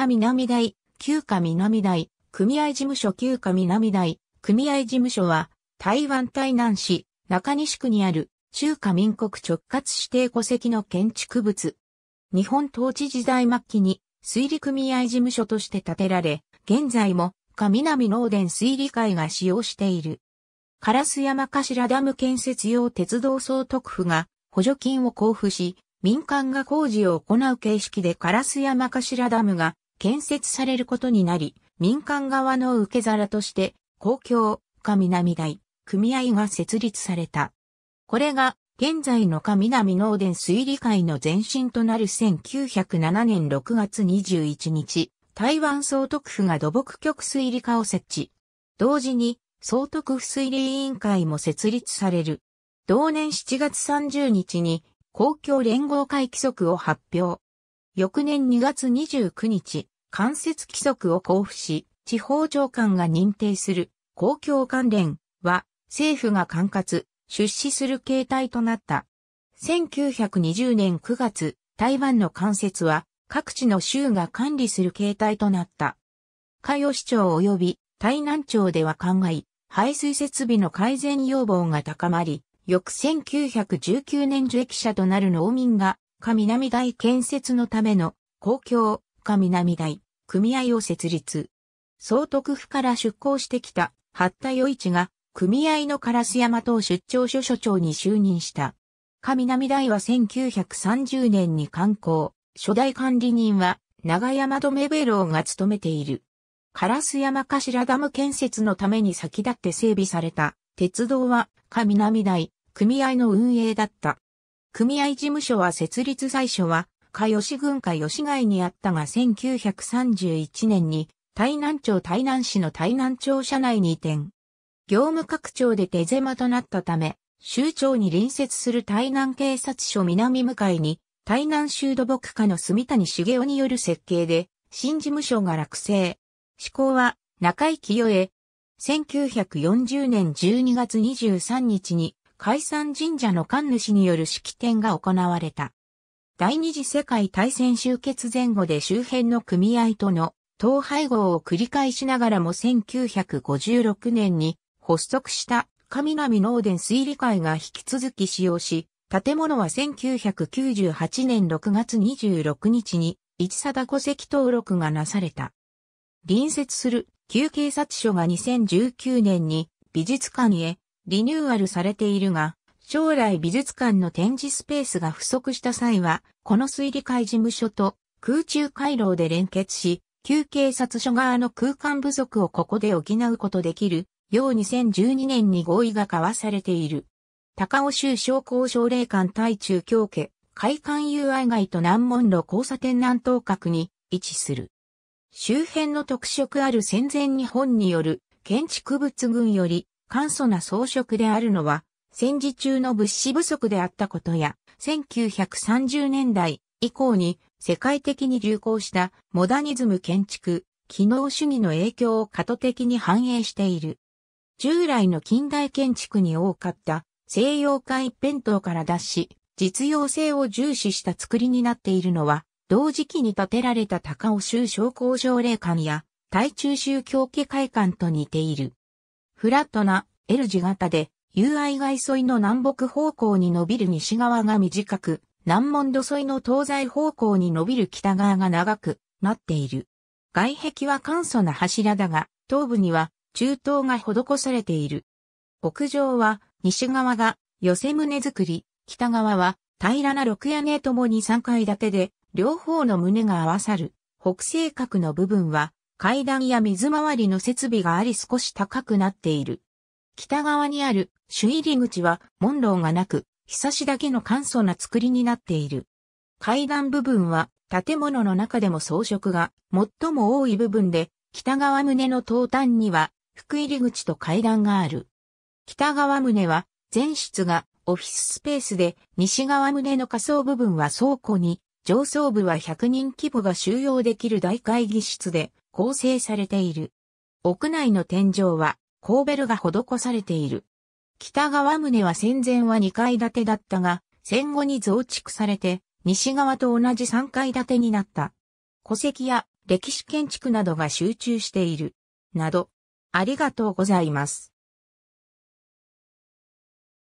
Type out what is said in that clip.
下南台、旧下南台、組合事務所旧下南台、組合事務所は、台湾台南市、中西区にある、中華民国直轄指定戸籍の建築物。日本統治時代末期に、水利組合事務所として建てられ、現在も、上南農電水利会が使用している。烏山頭ダム建設用鉄道総督府が補助金を交付し、民間が工事を行う形式で烏山頭ダムが建設されることになり、民間側の受け皿として、公共、か南大、組合が設立された。これが、現在のか南農電水利会の前身となる1907年6月21日、台湾総督府が土木局水利課を設置。同時に、総督府水利委員会も設立される。同年7月30日に、公共連合会規則を発表。翌年2月29日、間接規則を交付し、地方長官が認定する公共関連は政府が管轄、出資する形態となった。1920年9月、台湾の関節は各地の州が管理する形態となった。海洋市長及び台南町では灌え、排水設備の改善要望が高まり、翌1919年受益者となる農民が神南台建設のための公共神南台組合を設立。総督府から出向してきた八田与一が組合の烏山等出張所所長に就任した。神南台は1930年に刊行、初代管理人は長山留米郎が務めている。烏山頭ダム建設のために先立って整備された鉄道は神南台組合の運営だった。組合事務所は設立最初は、下吉郡下吉街にあったが1931年に、台南町台南市の台南町社内に移転。業務拡張で手狭となったため、州庁に隣接する台南警察署南向かいに、台南州土木課の住谷茂雄による設計で、新事務所が落成。施行は、中井清江。1940年12月23日に、解散神社の神主による式典が行われた。第二次世界大戦終結前後で周辺の組合との統廃合を繰り返しながらも1956年に発足した神々農田推理会が引き続き使用し、建物は1998年6月26日に一貞戸籍登録がなされた。隣接する旧警察署が2019年に美術館へリニューアルされているが、将来美術館の展示スペースが不足した際は、この水利会事務所と空中回廊で連結し、旧警察署側の空間不足をここで補うことできる、よう2012年に合意が交わされている。高尾州商工省令館対中京家、海館友愛街と南門路交差点南東角に位置する。周辺の特色ある戦前日本による建築物群より簡素な装飾であるのは、戦時中の物資不足であったことや、1930年代以降に世界的に流行したモダニズム建築、機能主義の影響を過渡的に反映している。従来の近代建築に多かった西洋化一辺倒から脱し、実用性を重視した作りになっているのは、同時期に建てられた高尾州商工奨励館や、対中州教家会館と似ている。フラットな L 字型で、UI 外沿いの南北方向に伸びる西側が短く、南門土沿いの東西方向に伸びる北側が長くなっている。外壁は簡素な柱だが、東部には中東が施されている。屋上は西側が寄せ棟作り、北側は平らな六屋根ともに3階建てで、両方の棟が合わさる北西角の部分は階段や水回りの設備があり少し高くなっている。北側にある主入り口は門楼がなく、日差しだけの簡素な作りになっている。階段部分は建物の中でも装飾が最も多い部分で、北側棟の東端には福入り口と階段がある。北側棟は全室がオフィススペースで、西側棟の下層部分は倉庫に、上層部は100人規模が収容できる大会議室で、構成されている。屋内の天井は、コーベルが施されている。北側棟は戦前は2階建てだったが、戦後に増築されて、西側と同じ3階建てになった。戸籍や歴史建築などが集中している。など、ありがとうございます。